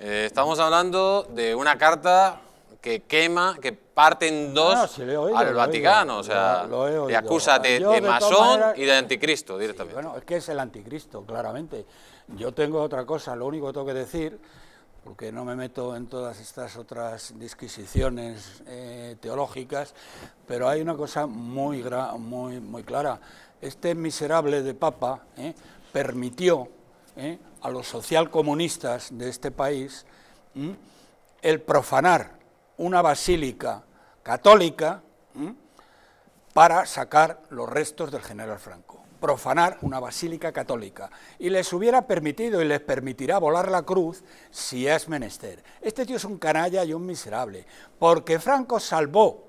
Eh, estamos hablando de una carta que quema, que parte en dos ah, al Vaticano. o sea, le acusa de, masón y de anticristo directamente. bueno, es que es el anticristo, claramente. Yo tengo otra cosa, lo único que tengo que decir, porque no me meto en todas estas otras disquisiciones eh, teológicas, pero hay una cosa muy, muy, muy clara. Este miserable de Papa eh, permitió ¿eh? a los socialcomunistas de este país el profanar una basílica católica para sacar los restos del general Franco, profanar una basílica católica. Y les hubiera permitido y les permitirá volar la cruz si es menester. Este tío es un canalla y un miserable, porque Franco salvó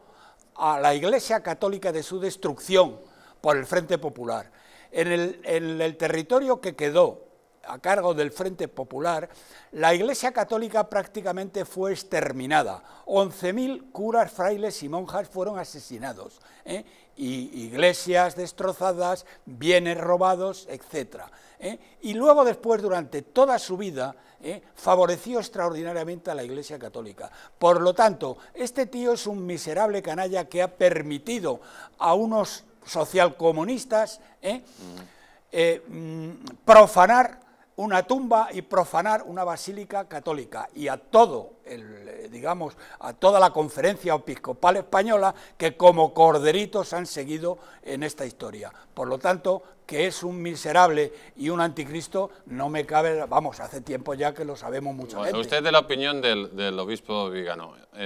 a la Iglesia Católica de su destrucción por el Frente Popular. en el territorio que quedó a cargo del Frente Popular, la Iglesia Católica prácticamente fue exterminada. 11.000 curas, frailes y monjas fueron asesinados, ¿eh? y iglesias destrozadas, bienes robados, etc. ¿eh? Y luego después, durante toda su vida, ¿eh? favoreció extraordinariamente a la Iglesia Católica. Por lo tanto, este tío es un miserable canalla que ha permitido a unos socialcomunistas... Mm. Mm, profanar una tumba y profanar una basílica católica y a todo el, eh, digamos, a toda la conferencia episcopal española que como corderitos han seguido en esta historia. Por lo tanto, que es un miserable y un anticristo, no me cabe, vamos, hace tiempo ya que lo sabemos mucha gente. Usted de la opinión del, obispo Vigano.